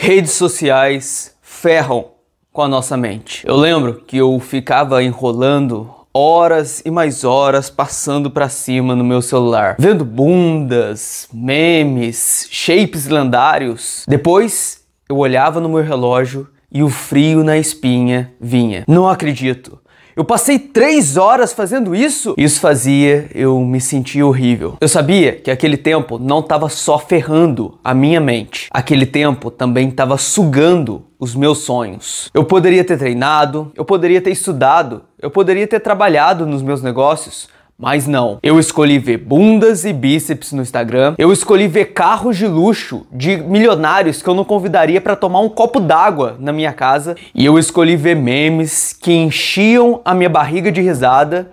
Redes sociais ferram com a nossa mente. Eu lembro que eu ficava enrolando horas e mais horas passando para cima no meu celular, vendo bundas, memes, shapes lendários. Depois eu olhava no meu relógio e o frio na espinha vinha. Não acredito. Eu passei três horas fazendo isso. Isso fazia eu me sentir horrível. Eu sabia que aquele tempo não estava só ferrando a minha mente. Aquele tempo também estava sugando os meus sonhos. Eu poderia ter treinado, eu poderia ter estudado, eu poderia ter trabalhado nos meus negócios, mas não, eu escolhi ver bundas e bíceps no Instagram, eu escolhi ver carros de luxo de milionários que eu não convidaria para tomar um copo d'água na minha casa, e eu escolhi ver memes que enchiam a minha barriga de risada,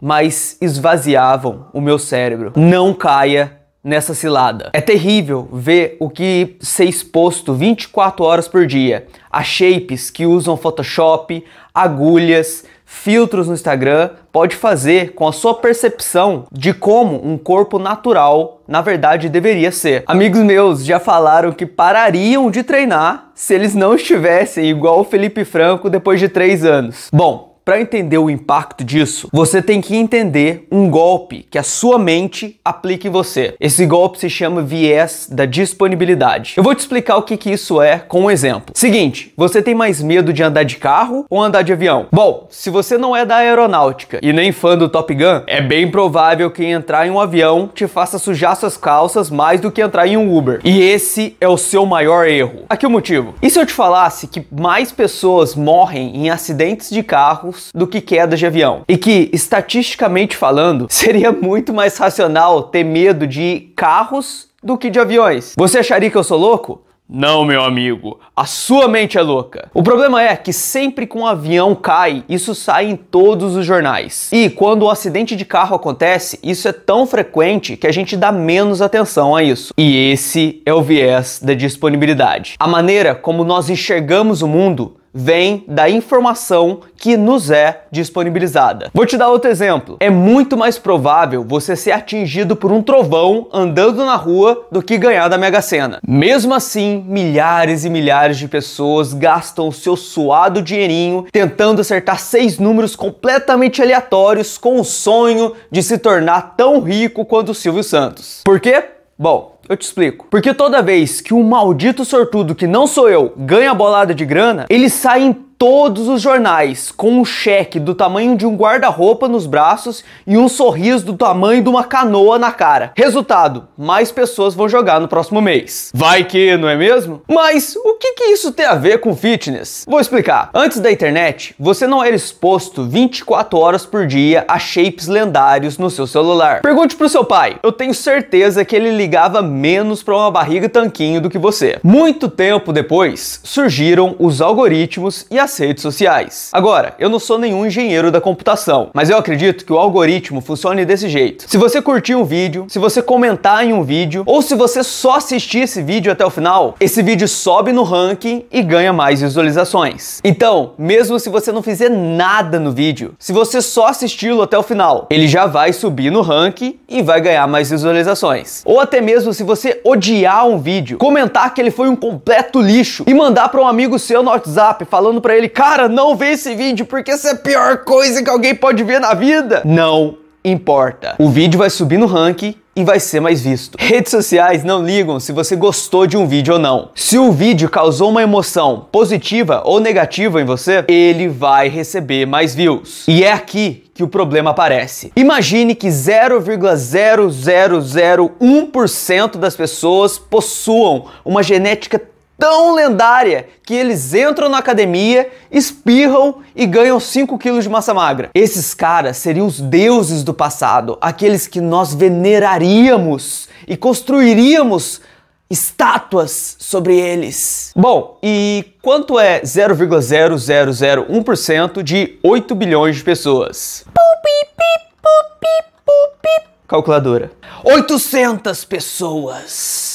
mas esvaziavam o meu cérebro. Não caia nessa cilada. É terrível ver o que ser exposto 24 horas por dia a shapes que usam Photoshop, agulhas, filtros no Instagram pode fazer com a sua percepção de como um corpo natural na verdade deveria ser. Amigos meus já falaram que parariam de treinar se eles não estivessem igual o Felipe Franco depois de três anos. Bom, para entender o impacto disso, você tem que entender um golpe que a sua mente aplica em você. Esse golpe se chama viés da disponibilidade. Eu vou te explicar o que, que isso é com um exemplo. Seguinte, você tem mais medo de andar de carro ou andar de avião? Bom, se você não é da aeronáutica e nem fã do Top Gun, é bem provável que entrar em um avião te faça sujar suas calças mais do que entrar em um Uber. E esse é o seu maior erro. Aqui o motivo. E se eu te falasse que mais pessoas morrem em acidentes de carro do que quedas de avião. E que, estatisticamente falando, seria muito mais racional ter medo de carros do que de aviões. Você acharia que eu sou louco? Não, meu amigo, a sua mente é louca. O problema é que sempre que um avião cai, isso sai em todos os jornais. E quando um acidente de carro acontece, isso é tão frequente que a gente dá menos atenção a isso. E esse é o viés da disponibilidade. A maneira como nós enxergamos o mundo vem da informação que nos é disponibilizada. Vou te dar outro exemplo. É muito mais provável você ser atingido por um trovão andando na rua do que ganhar da Mega Sena. Mesmo assim, milhares e milhares de pessoas gastam o seu suado dinheirinho tentando acertar seis números completamente aleatórios com o sonho de se tornar tão rico quanto o Silvio Santos. Por quê? Bom, eu te explico. Porque toda vez que um maldito sortudo que não sou eu ganha bolada de grana, ele sai em todos os jornais, com um cheque do tamanho de um guarda-roupa nos braços e um sorriso do tamanho de uma canoa na cara. Resultado: mais pessoas vão jogar no próximo mês. Vai que, não é mesmo? Mas o que, que isso tem a ver com fitness? Vou explicar. Antes da internet, você não era exposto 24 horas por dia a shapes lendários no seu celular. Pergunte pro seu pai. Eu tenho certeza que ele ligava menos para uma barriga tanquinho do que você. Muito tempo depois, surgiram os algoritmos e a as redes sociais. Agora, eu não sou nenhum engenheiro da computação, mas eu acredito que o algoritmo funcione desse jeito. Se você curtir um vídeo, se você comentar em um vídeo, ou se você só assistir esse vídeo até o final, esse vídeo sobe no ranking e ganha mais visualizações. Então, mesmo se você não fizer nada no vídeo, se você só assisti-lo até o final, ele já vai subir no ranking e vai ganhar mais visualizações. Ou até mesmo se você odiar um vídeo, comentar que ele foi um completo lixo e mandar para um amigo seu no WhatsApp falando para ele, cara, não vê esse vídeo porque essa é a pior coisa que alguém pode ver na vida. Não importa. O vídeo vai subir no ranking e vai ser mais visto. Redes sociais não ligam se você gostou de um vídeo ou não. Se o vídeo causou uma emoção positiva ou negativa em você, ele vai receber mais views. E é aqui que o problema aparece. Imagine que 0,0001% das pessoas possuam uma genética tão lendária que eles entram na academia, espirram e ganham 5 quilos de massa magra. Esses caras seriam os deuses do passado, aqueles que nós veneraríamos e construiríamos estátuas sobre eles. Bom, e quanto é 0,0001% de 8 bilhões de pessoas? Calculadora. 800 pessoas.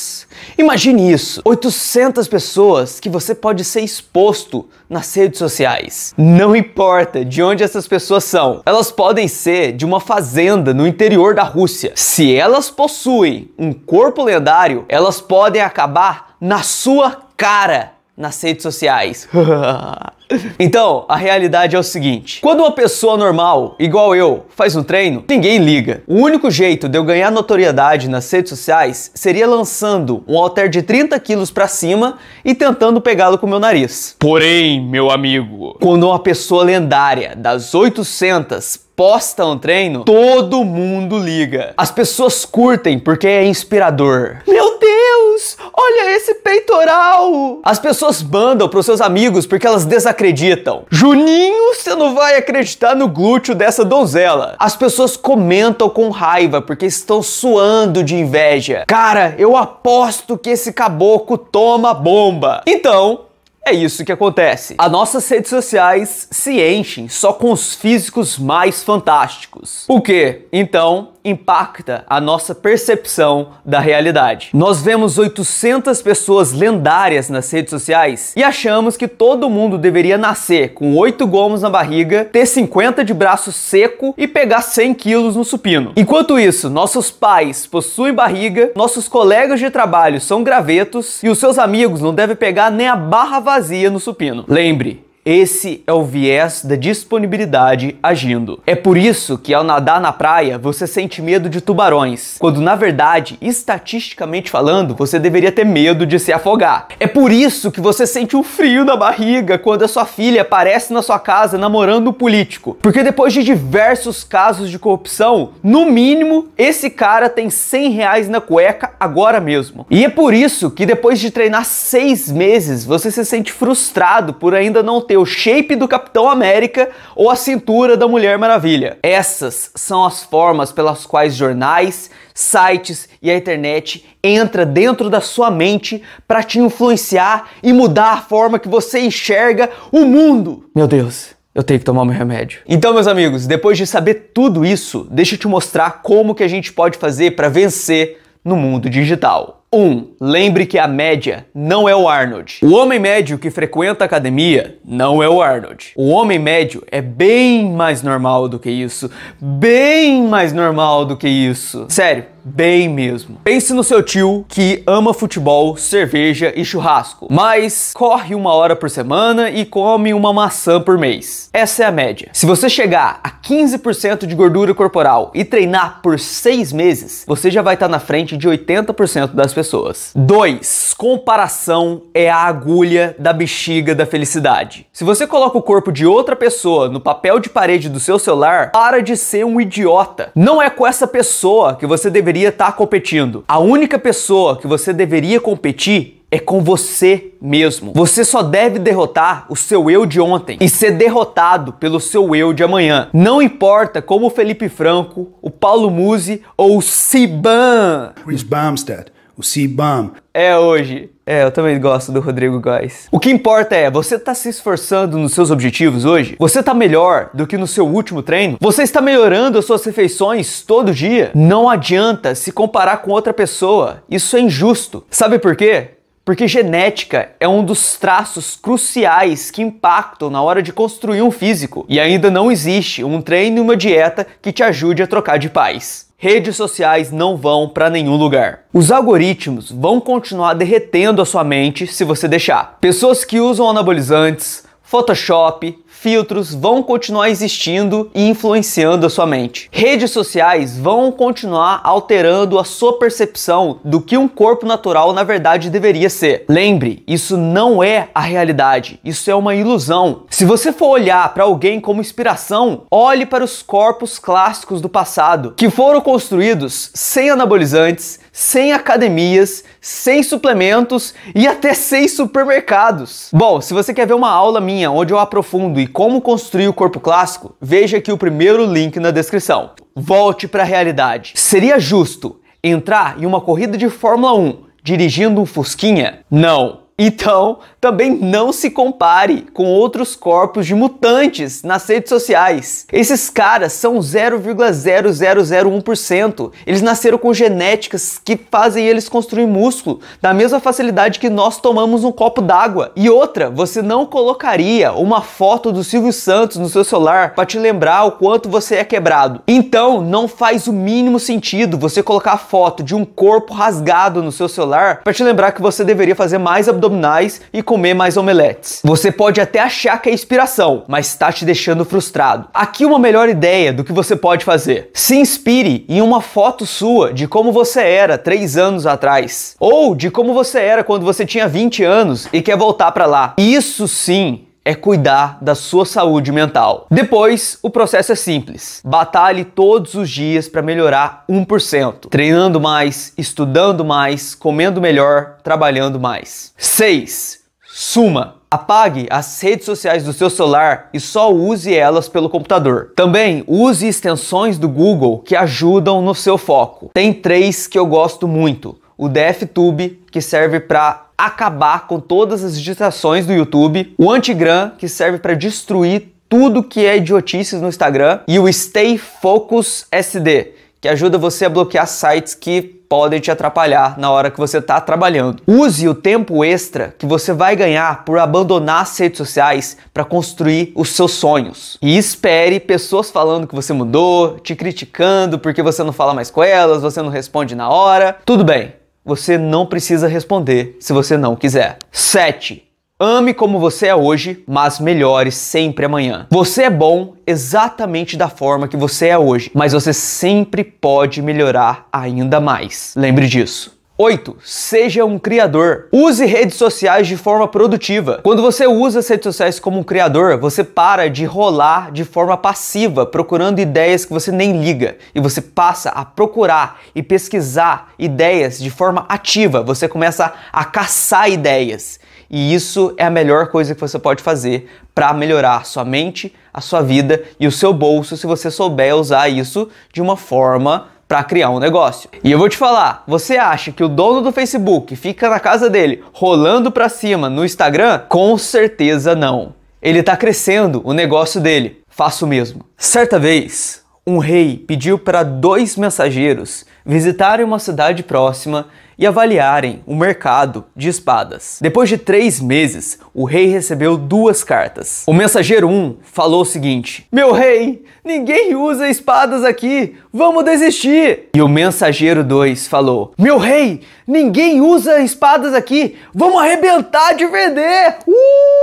Imagine isso: 800 pessoas que você pode ser exposto nas redes sociais. Não importa de onde essas pessoas são, elas podem ser de uma fazenda no interior da Rússia. Se elas possuem um corpo lendário, elas podem acabar na sua cara nas redes sociais. Então, a realidade é o seguinte: quando uma pessoa normal, igual eu, faz um treino, ninguém liga. O único jeito de eu ganhar notoriedade nas redes sociais seria lançando um halter de 30 quilos para cima e tentando pegá-lo com meu nariz. Porém, meu amigo, quando uma pessoa lendária das 800 posta um treino, todo mundo liga. As pessoas curtem porque é inspirador. Meu Deus! Deus, olha esse peitoral! As pessoas mandam pros seus amigos porque elas desacreditam. Juninho, você não vai acreditar no glúteo dessa donzela. As pessoas comentam com raiva porque estão suando de inveja. Cara, eu aposto que esse caboclo toma bomba. Então, é isso que acontece. As nossas redes sociais se enchem só com os físicos mais fantásticos. O que, então, impacta a nossa percepção da realidade. Nós vemos 800 pessoas lendárias nas redes sociais e achamos que todo mundo deveria nascer com 8 gomos na barriga, ter 50 de braço seco e pegar 100 quilos no supino. Enquanto isso, nossos pais possuem barriga, nossos colegas de trabalho são gravetos e os seus amigos não devem pegar nem a barra vazia no supino. Lembre, esse é o viés da disponibilidade agindo. É por isso que ao nadar na praia você sente medo de tubarões, quando na verdade, estatisticamente falando, você deveria ter medo de se afogar. É por isso que você sente um frio na barriga quando a sua filha aparece na sua casa namorando um político. Porque depois de diversos casos de corrupção, no mínimo esse cara tem 100 reais na cueca agora mesmo. E é por isso que depois de treinar seis meses você se sente frustrado por ainda não ter ter o shape do Capitão América ou a cintura da Mulher Maravilha. Essas são as formas pelas quais jornais, sites e a internet entra dentro da sua mente para te influenciar e mudar a forma que você enxerga o mundo. Meu Deus, eu tenho que tomar meu remédio. Então, meus amigos, depois de saber tudo isso, deixa eu te mostrar como que a gente pode fazer para vencer no mundo digital. 1. Lembre que a média não é o Arnold. O homem médio que frequenta a academia não é o Arnold. O homem médio é bem mais normal do que isso. Bem mais normal do que isso. Sério, bem mesmo. Pense no seu tio que ama futebol, cerveja e churrasco, mas corre uma hora por semana e come uma maçã por mês. Essa é a média. Se você chegar a 15% de gordura corporal e treinar por seis meses, você já vai estar tá na frente de 80% das pessoas. 2. Comparação é a agulha da bexiga da felicidade. Se você coloca o corpo de outra pessoa no papel de parede do seu celular, para de ser um idiota. Não é com essa pessoa que você deveria deveria estar tá competindo. A única pessoa que você deveria competir é com você mesmo. Você só deve derrotar o seu eu de ontem e ser derrotado pelo seu eu de amanhã. Não importa como o Felipe Franco, o Paulo Musi ou o Siban. Chris Bamstead o CBAM. É hoje. É, eu também gosto do Rodrigo Góes. O que importa é, você tá se esforçando nos seus objetivos hoje? Você tá melhor do que no seu último treino? Você está melhorando as suas refeições todo dia? Não adianta se comparar com outra pessoa. Isso é injusto. Sabe por quê? Porque genética é um dos traços cruciais que impactam na hora de construir um físico. E ainda não existe um treino e uma dieta que te ajude a trocar de pais redes sociais não vão para nenhum lugar. Os algoritmos vão continuar derretendo a sua mente se você deixar. Pessoas que usam anabolizantes, Photoshop, filtros vão continuar existindo e influenciando a sua mente. Redes sociais vão continuar alterando a sua percepção do que um corpo natural na verdade deveria ser. Lembre, isso não é a realidade, isso é uma ilusão. Se você for olhar para alguém como inspiração, olhe para os corpos clássicos do passado, que foram construídos sem anabolizantes, sem academias, sem suplementos e até sem supermercados. Bom, se você quer ver uma aula minha onde eu aprofundo e como construir o corpo clássico, veja aqui o primeiro link na descrição. Volte para a realidade. Seria justo entrar em uma corrida de Fórmula 1 dirigindo um Fusquinha? Não. Então, também não se compare com outros corpos de mutantes nas redes sociais. Esses caras são 0,0001%. Eles nasceram com genéticas que fazem eles construir músculo da mesma facilidade que nós tomamos um copo d'água. E outra, você não colocaria uma foto do Silvio Santos no seu celular para te lembrar o quanto você é quebrado. Então, não faz o mínimo sentido você colocar a foto de um corpo rasgado no seu celular para te lembrar que você deveria fazer mais abdominais abdominais e comer mais omeletes. Você pode até achar que é inspiração, mas está te deixando frustrado. Aqui uma melhor ideia do que você pode fazer. Se inspire em uma foto sua de como você era 3 anos atrás, ou de como você era quando você tinha 20 anos e quer voltar para lá. Isso sim é cuidar da sua saúde mental. Depois, o processo é simples. Batalhe todos os dias para melhorar 1%, treinando mais, estudando mais, comendo melhor, trabalhando mais. 6. Suma. Apague as redes sociais do seu celular e só use elas pelo computador. Também use extensões do Google que ajudam no seu foco. Tem três que eu gosto muito: o DFTube, que serve para acabar com todas as distrações do YouTube, o Antigram, que serve para destruir tudo que é idiotices no Instagram, e o Stay Focus SD, que ajuda você a bloquear sites que podem te atrapalhar na hora que você está trabalhando. Use o tempo extra que você vai ganhar por abandonar as redes sociais para construir os seus sonhos. E espere pessoas falando que você mudou, te criticando porque você não fala mais com elas, você não responde na hora. Tudo bem, você não precisa responder se você não quiser. 7. Ame como você é hoje, mas melhore sempre amanhã. Você é bom exatamente da forma que você é hoje, mas você sempre pode melhorar ainda mais. Lembre disso. 8. Seja um criador. Use redes sociais de forma produtiva. Quando você usa as redes sociais como um criador, você para de rolar de forma passiva, procurando ideias que você nem liga, e você passa a procurar e pesquisar ideias de forma ativa. Você começa a caçar ideias. E isso é a melhor coisa que você pode fazer para melhorar sua mente, a sua vida e o seu bolso se você souber usar isso de uma forma para criar um negócio. E eu vou te falar, você acha que o dono do Facebook fica na casa dele rolando para cima no Instagram? Com certeza não. Ele tá crescendo o negócio dele. Faço o mesmo. Certa vez, um rei pediu para dois mensageiros visitarem uma cidade próxima e avaliarem o mercado de espadas. Depois de três meses, o rei recebeu duas cartas. O mensageiro 1 falou o seguinte: Meu rei, ninguém usa espadas aqui, vamos desistir. E o mensageiro 2 falou: Meu rei, ninguém usa espadas aqui, vamos arrebentar de vender. Uh!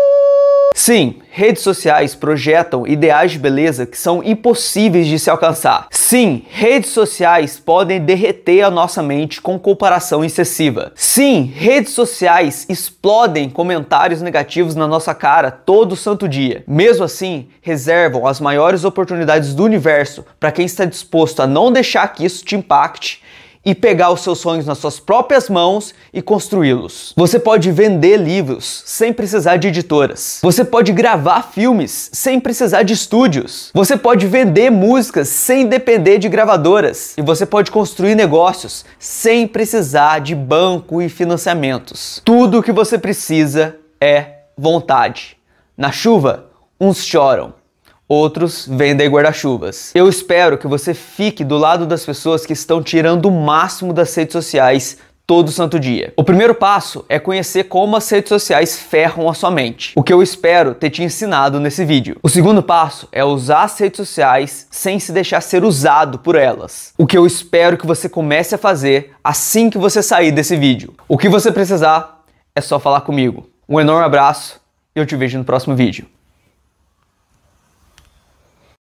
Sim, redes sociais projetam ideais de beleza que são impossíveis de se alcançar. Sim, redes sociais podem derreter a nossa mente com comparação excessiva. Sim, redes sociais explodem comentários negativos na nossa cara todo santo dia. Mesmo assim, reservam as maiores oportunidades do universo para quem está disposto a não deixar que isso te impacte e pegar os seus sonhos nas suas próprias mãos e construí-los. Você pode vender livros sem precisar de editoras. Você pode gravar filmes sem precisar de estúdios. Você pode vender músicas sem depender de gravadoras. E você pode construir negócios sem precisar de banco e financiamentos. Tudo o que você precisa é vontade. Na chuva, uns choram, outros vendem guarda-chuvas. Eu espero que você fique do lado das pessoas que estão tirando o máximo das redes sociais todo santo dia. O primeiro passo é conhecer como as redes sociais ferram a sua mente, o que eu espero ter te ensinado nesse vídeo. O segundo passo é usar as redes sociais sem se deixar ser usado por elas, o que eu espero que você comece a fazer assim que você sair desse vídeo. O que você precisar é só falar comigo. Um enorme abraço e eu te vejo no próximo vídeo.